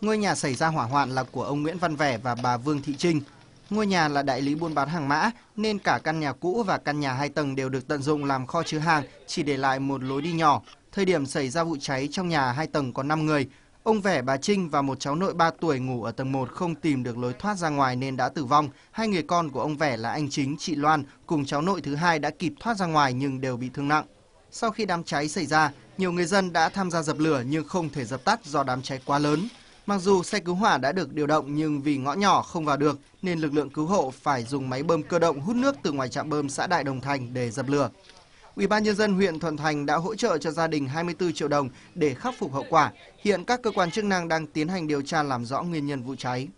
Ngôi nhà xảy ra hỏa hoạn là của ông Nguyễn Văn Vẻ và bà Vương Thị Trinh. Ngôi nhà là đại lý buôn bán hàng mã nên cả căn nhà cũ và căn nhà hai tầng đều được tận dụng làm kho chứa hàng, chỉ để lại một lối đi nhỏ. Thời điểm xảy ra vụ cháy trong nhà hai tầng có 5 người. Ông Vẻ, bà Trinh và một cháu nội 3 tuổi ngủ ở tầng 1 không tìm được lối thoát ra ngoài nên đã tử vong. Hai người con của ông Vẻ là anh chính, chị Loan cùng cháu nội thứ hai đã kịp thoát ra ngoài nhưng đều bị thương nặng. Sau khi đám cháy xảy ra, nhiều người dân đã tham gia dập lửa nhưng không thể dập tắt do đám cháy quá lớn. Mặc dù xe cứu hỏa đã được điều động nhưng vì ngõ nhỏ không vào được nên lực lượng cứu hộ phải dùng máy bơm cơ động hút nước từ ngoài trạm bơm xã Đại Đồng Thành để dập lửa. Ủy ban nhân dân huyện Thuận Thành đã hỗ trợ cho gia đình 24 triệu đồng để khắc phục hậu quả. Hiện các cơ quan chức năng đang tiến hành điều tra làm rõ nguyên nhân vụ cháy.